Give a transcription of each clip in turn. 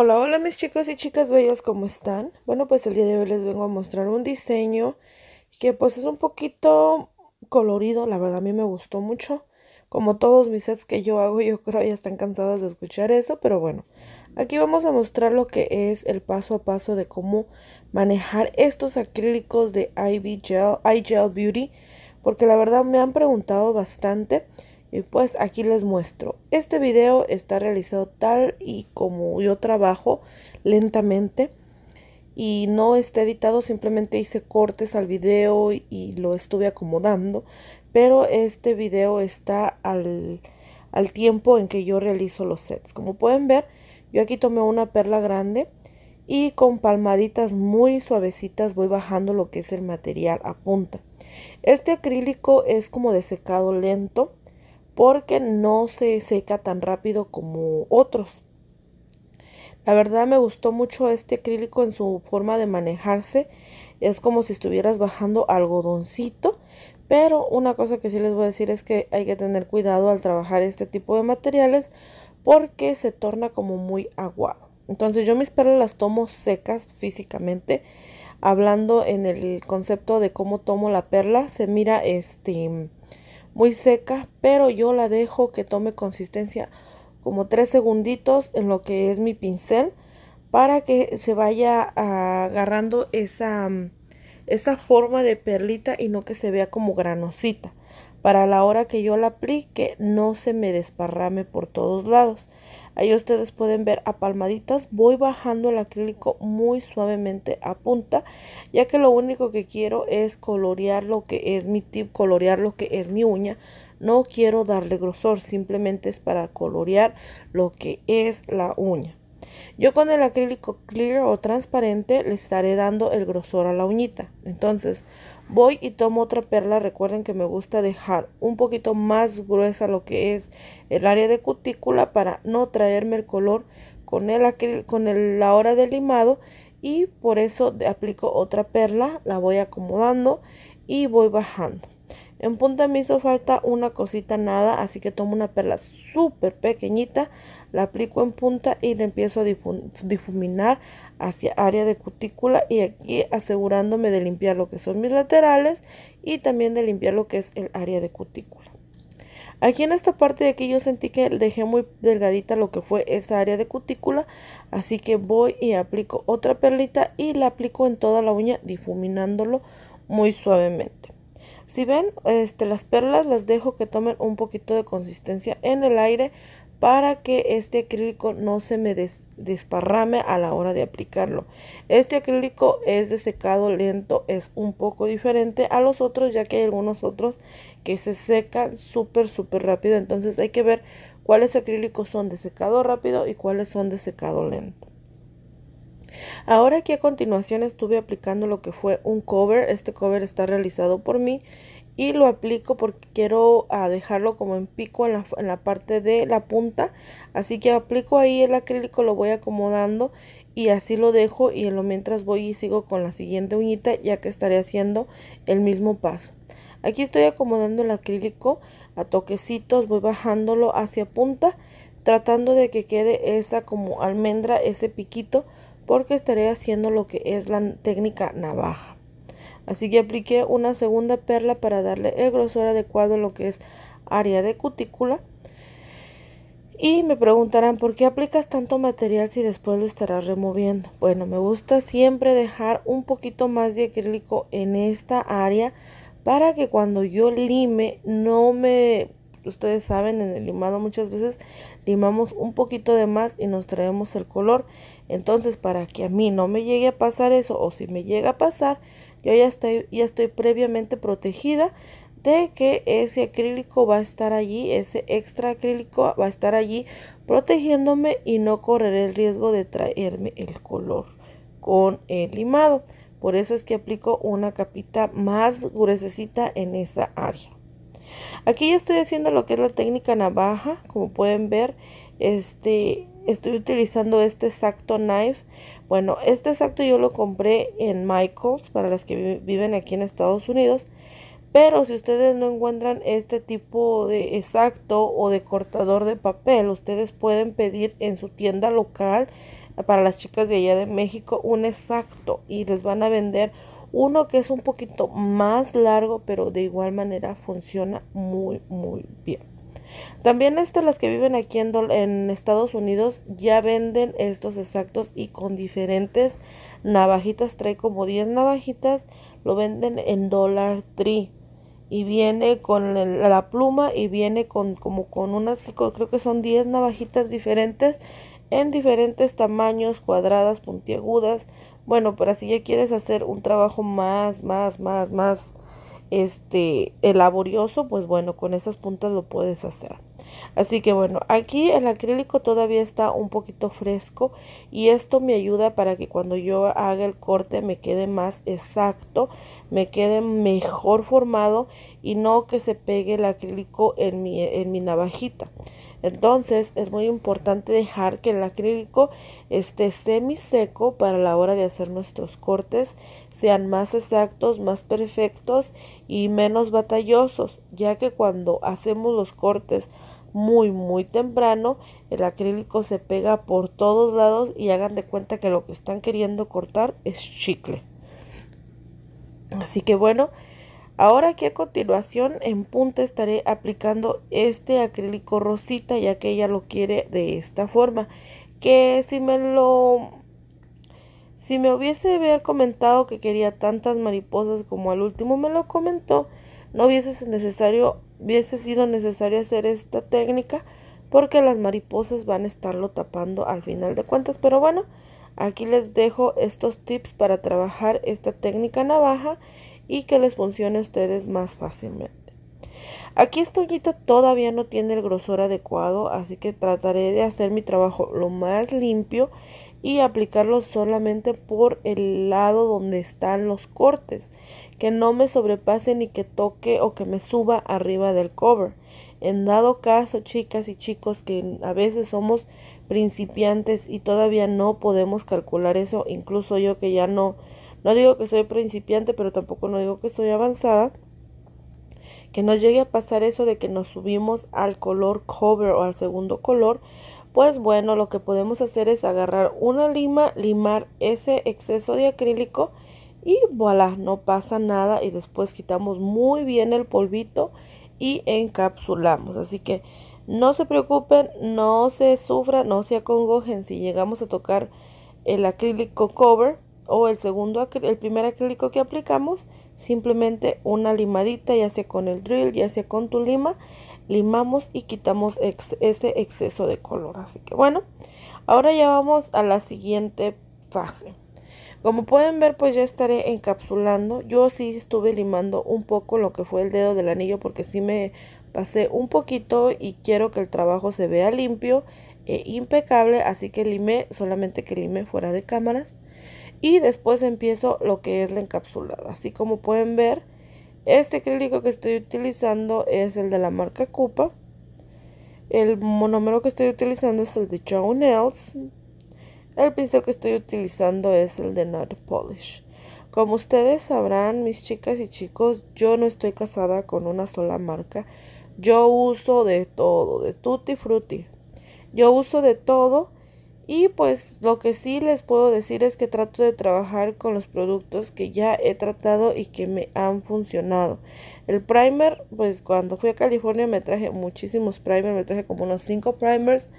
Hola, hola mis chicos y chicas bellas, ¿cómo están? Bueno, pues el día de hoy les vengo a mostrar un diseño que pues es un poquito colorido, la verdad a mí me gustó mucho. Como todos mis sets que yo hago, yo creo ya están cansados de escuchar eso, pero bueno. Aquí vamos a mostrar lo que es el paso a paso de cómo manejar estos acrílicos de Ivy Gel, iGel Beauty, porque la verdad me han preguntado bastante. Y pues aquí les muestro. Este video está realizado tal y como yo trabajo lentamente y no está editado, simplemente hice cortes al video y lo estuve acomodando. Pero este video está al, al tiempo en que yo realizo los sets. Como pueden ver, yo aquí tomé una perla grande y con palmaditas muy suavecitas voy bajando lo que es el material a punta. Este acrílico es como de secado lento porque no se seca tan rápido como otros. La verdad me gustó mucho este acrílico en su forma de manejarse. Es como si estuvieras bajando algodoncito. Pero una cosa que sí les voy a decir es que hay que tener cuidado al trabajar este tipo de materiales porque se torna como muy aguado. Entonces yo mis perlas las tomo secas físicamente. Hablando en el concepto de cómo tomo la perla, se mira este muy seca, pero yo la dejo que tome consistencia como 3 segunditos en lo que es mi pincel para que se vaya agarrando esa, mm, esa forma de perlita y no que se vea como granosita para la hora que yo la aplique no se me desparrame por todos lados Ahí ustedes pueden ver a palmaditas. Voy bajando el acrílico muy suavemente a punta, ya que lo único que quiero es colorear lo que es mi tip, colorear lo que es mi uña. No quiero darle grosor, simplemente es para colorear lo que es la uña. Yo con el acrílico clear o transparente le estaré dando el grosor a la uñita. Entonces Voy y tomo otra perla, recuerden que me gusta dejar un poquito más gruesa lo que es el área de cutícula para no traerme el color con, el con el, la hora del limado y por eso aplico otra perla, la voy acomodando y voy bajando. En punta me hizo falta una cosita nada, así que tomo una perla súper pequeñita la aplico en punta y le empiezo a difuminar hacia área de cutícula y aquí asegurándome de limpiar lo que son mis laterales y también de limpiar lo que es el área de cutícula. Aquí en esta parte de aquí yo sentí que dejé muy delgadita lo que fue esa área de cutícula, así que voy y aplico otra perlita y la aplico en toda la uña difuminándolo muy suavemente. Si ven, este, las perlas las dejo que tomen un poquito de consistencia en el aire para que este acrílico no se me desparrame a la hora de aplicarlo. Este acrílico es de secado lento, es un poco diferente a los otros ya que hay algunos otros que se secan súper súper rápido. Entonces hay que ver cuáles acrílicos son de secado rápido y cuáles son de secado lento. Ahora aquí a continuación estuve aplicando lo que fue un cover. Este cover está realizado por mí y lo aplico porque quiero ah, dejarlo como en pico en la, en la parte de la punta así que aplico ahí el acrílico lo voy acomodando y así lo dejo y en lo mientras voy y sigo con la siguiente uñita ya que estaré haciendo el mismo paso aquí estoy acomodando el acrílico a toquecitos voy bajándolo hacia punta tratando de que quede esa como almendra ese piquito porque estaré haciendo lo que es la técnica navaja Así que apliqué una segunda perla para darle el grosor adecuado en lo que es área de cutícula. Y me preguntarán, ¿por qué aplicas tanto material si después lo estarás removiendo? Bueno, me gusta siempre dejar un poquito más de acrílico en esta área para que cuando yo lime no me... Ustedes saben, en el limado muchas veces limamos un poquito de más y nos traemos el color. Entonces, para que a mí no me llegue a pasar eso, o si me llega a pasar, yo ya estoy, ya estoy previamente protegida de que ese acrílico va a estar allí, ese extra acrílico va a estar allí protegiéndome y no correr el riesgo de traerme el color con el limado. Por eso es que aplico una capita más gruesecita en esa área. Aquí ya estoy haciendo lo que es la técnica navaja, como pueden ver, este estoy utilizando este exacto Knife. Bueno, este exacto yo lo compré en Michaels para las que viven aquí en Estados Unidos. Pero si ustedes no encuentran este tipo de exacto o de cortador de papel, ustedes pueden pedir en su tienda local para las chicas de allá de México un exacto y les van a vender uno que es un poquito más largo, pero de igual manera funciona muy, muy bien. También estas las que viven aquí en, en, Estados Unidos ya venden estos exactos y con diferentes navajitas. Trae como 10 navajitas, lo venden en Dollar Tree. Y viene con la pluma y viene con como con unas, creo que son 10 navajitas diferentes en diferentes tamaños, cuadradas, puntiagudas. Bueno, pero si ya quieres hacer un trabajo más, más, más, más este el laborioso, pues bueno, con esas puntas lo puedes hacer. Así que bueno, aquí el acrílico todavía está un poquito fresco y esto me ayuda para que cuando yo haga el corte me quede más exacto, me quede mejor formado y no que se pegue el acrílico en mi, en mi navajita. Entonces es muy importante dejar que el acrílico esté semiseco para la hora de hacer nuestros cortes, sean más exactos, más perfectos y menos batallosos, ya que cuando hacemos los cortes muy muy temprano el acrílico se pega por todos lados y hagan de cuenta que lo que están queriendo cortar es chicle así que bueno Ahora que a continuación en punta estaré aplicando este acrílico rosita ya que ella lo quiere de esta forma. Que si me lo... Si me hubiese haber comentado que quería tantas mariposas como al último me lo comentó, no hubiese, necesario, hubiese sido necesario hacer esta técnica porque las mariposas van a estarlo tapando al final de cuentas. Pero bueno, aquí les dejo estos tips para trabajar esta técnica navaja y que les funcione a ustedes más fácilmente. Aquí esta hojita todavía no tiene el grosor adecuado, así que trataré de hacer mi trabajo lo más limpio y aplicarlo solamente por el lado donde están los cortes, que no me sobrepase ni que toque o que me suba arriba del cover. En dado caso, chicas y chicos que a veces somos principiantes y todavía no podemos calcular eso, incluso yo que ya no no digo que soy principiante, pero tampoco no digo que soy avanzada. Que no llegue a pasar eso de que nos subimos al color cover o al segundo color. Pues bueno, lo que podemos hacer es agarrar una lima, limar ese exceso de acrílico y voilà, no pasa nada y después quitamos muy bien el polvito y encapsulamos. Así que no se preocupen, no se sufran, no se acongojen si llegamos a tocar el acrílico cover o el segundo el primer acrílico que aplicamos simplemente una limadita ya sea con el drill ya sea con tu lima limamos y quitamos ese exceso de color así que bueno ahora ya vamos a la siguiente fase como pueden ver pues ya estaré encapsulando yo sí estuve limando un poco lo que fue el dedo del anillo porque sí me pasé un poquito y quiero que el trabajo se vea limpio e impecable así que limé solamente que limé fuera de cámaras y después empiezo lo que es la encapsulada. Así como pueden ver, este acrílico que estoy utilizando es el de la marca Cupa. El monómero que estoy utilizando es el de John Nails. El pincel que estoy utilizando es el de Nut Polish. Como ustedes sabrán, mis chicas y chicos, yo no estoy casada con una sola marca. Yo uso de todo, de tutti frutti. Yo uso de todo y pues lo que sí les puedo decir es que trato de trabajar con los productos que ya he tratado y que me han funcionado. El primer, pues cuando fui a California me traje muchísimos primers, me traje como unos 5 primers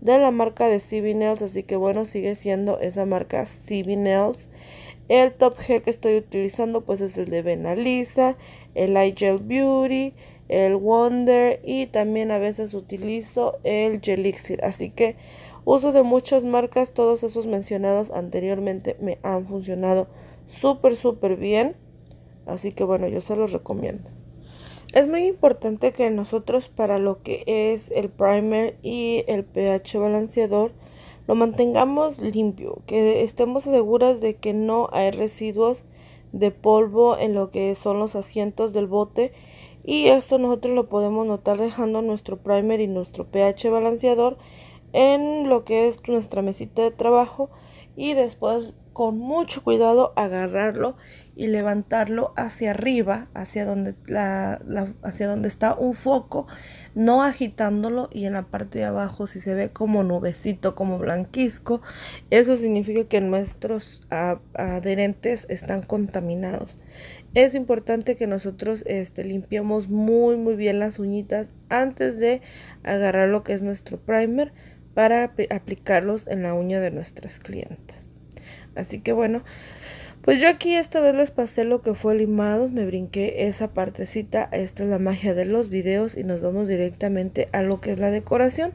de la marca de CB así que bueno, sigue siendo esa marca CB Nails. El top gel que estoy utilizando pues es el de Benalisa, el Eye Gel Beauty, el Wonder y también a veces utilizo el Gelixir, así que uso de muchas marcas, todos esos mencionados anteriormente me han funcionado súper, súper bien. Así que bueno, yo se los recomiendo. Es muy importante que nosotros para lo que es el primer y el pH balanceador lo mantengamos limpio, que estemos seguras de que no hay residuos de polvo en lo que son los asientos del bote y esto nosotros lo podemos notar dejando nuestro primer y nuestro pH balanceador en lo que es nuestra mesita de trabajo y después con mucho cuidado agarrarlo y levantarlo hacia arriba, hacia donde, la, hacia donde está un foco, no agitándolo y en la parte de abajo si se ve como nubecito, como blanquisco, eso significa que nuestros adherentes están contaminados. Es importante que nosotros este, limpiemos muy muy bien las uñitas antes de agarrar lo que es nuestro primer para aplicarlos en la uña de nuestras clientas. Así que bueno, pues yo aquí esta vez les pasé lo que fue limado, me brinqué esa partecita, esta es la magia de los videos y nos vamos directamente a lo que es la decoración.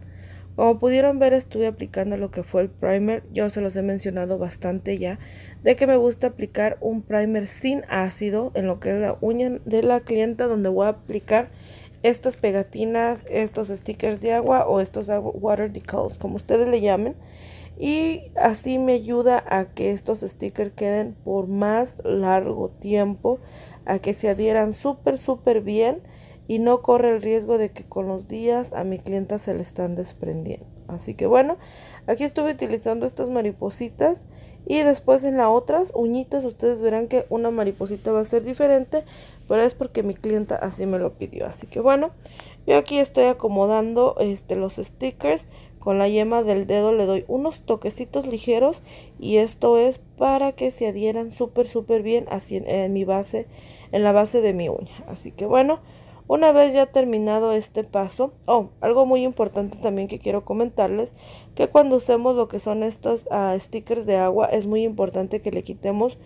Como pudieron ver estuve aplicando lo que fue el primer, yo se los he mencionado bastante ya, de que me gusta aplicar un primer sin ácido en lo que es la uña de la clienta donde voy a aplicar estas pegatinas, estos stickers de agua o estos water decals, como ustedes le llamen. Y así me ayuda a que estos stickers queden por más largo tiempo, a que se adhieran súper, súper bien y no corre el riesgo de que con los días a mi clienta se le están desprendiendo. Así que bueno, aquí estuve utilizando estas maripositas y después en las otras uñitas ustedes verán que una mariposita va a ser diferente pero es porque mi clienta así me lo pidió. Así que bueno, yo aquí estoy acomodando este, los stickers. Con la yema del dedo le doy unos toquecitos ligeros y esto es para que se adhieran súper súper bien así en, mi base, en la base de mi uña. Así que bueno, una vez ya terminado este paso, oh, algo muy importante también que quiero comentarles, que cuando usemos lo que son estos ah, stickers de agua es muy importante que le quitemos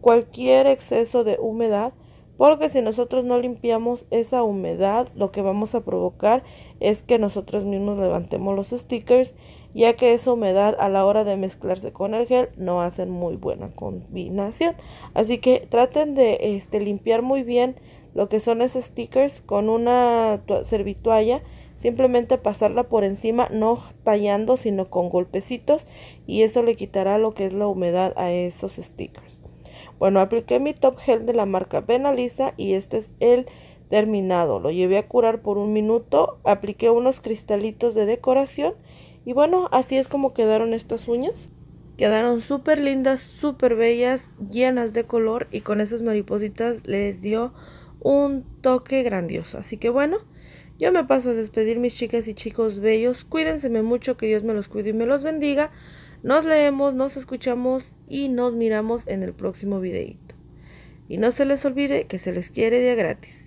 cualquier exceso de humedad porque si nosotros no limpiamos esa humedad, lo que vamos a provocar es que nosotros mismos levantemos los stickers, ya que esa humedad a la hora de mezclarse con el gel no hacen muy buena combinación. Así que traten de este, limpiar muy bien lo que son esos stickers con una servitualla simplemente pasarla por encima, no tallando, sino con golpecitos, y eso le quitará lo que es la humedad a esos stickers. Bueno, apliqué mi top gel de la marca Benalisa y este es el terminado. Lo llevé a curar por un minuto, apliqué unos cristalitos de decoración y bueno, así es como quedaron estas uñas. Quedaron súper lindas, súper bellas, llenas de color y con esas maripositas les dio un toque grandioso. Así que bueno, yo me paso a despedir mis chicas y chicos bellos. Cuídense mucho, que Dios me los cuide y me los bendiga. Nos leemos, nos escuchamos y nos miramos en el próximo videito. Y no se les olvide que se les quiere día gratis.